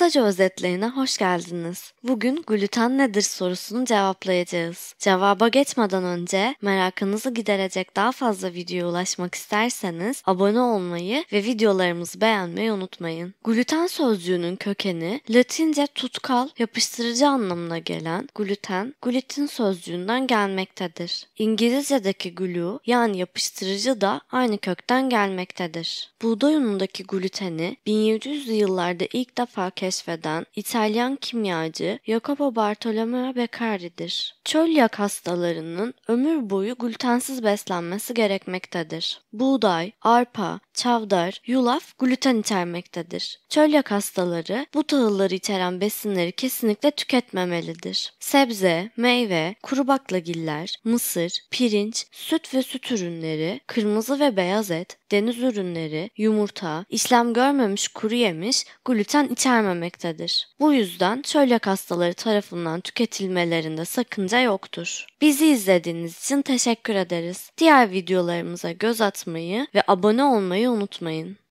Kısaca özetlerine hoş geldiniz. Bugün gluten nedir sorusunu cevaplayacağız. Cevaba geçmeden önce merakınızı giderecek daha fazla videoya ulaşmak isterseniz abone olmayı ve videolarımızı beğenmeyi unutmayın. Gluten sözcüğünün kökeni Latince tutkal, yapıştırıcı anlamına gelen gluten, gluten sözcüğünden gelmektedir. İngilizce'deki glue yani yapıştırıcı da aynı kökten gelmektedir. Buğday unundaki gluteni 1700'lü yıllarda ilk defa keşfedilmiştir keşfeden İtalyan kimyacı Jacopo Bartolomeo Beccari'dir. Çölyak hastalarının ömür boyu glutensiz beslenmesi gerekmektedir. Buğday, arpa, çavdar, yulaf gluten içermektedir. Çölyak hastaları bu tahılları içeren besinleri kesinlikle tüketmemelidir. Sebze, meyve, kuru baklagiller, mısır, pirinç, süt ve süt ürünleri, kırmızı ve beyaz et, deniz ürünleri, yumurta, işlem görmemiş kuru yemiş gluten içermemelidir etmemektedir. Bu yüzden çölyak hastaları tarafından tüketilmelerinde sakınca yoktur. Bizi izlediğiniz için teşekkür ederiz. Diğer videolarımıza göz atmayı ve abone olmayı unutmayın.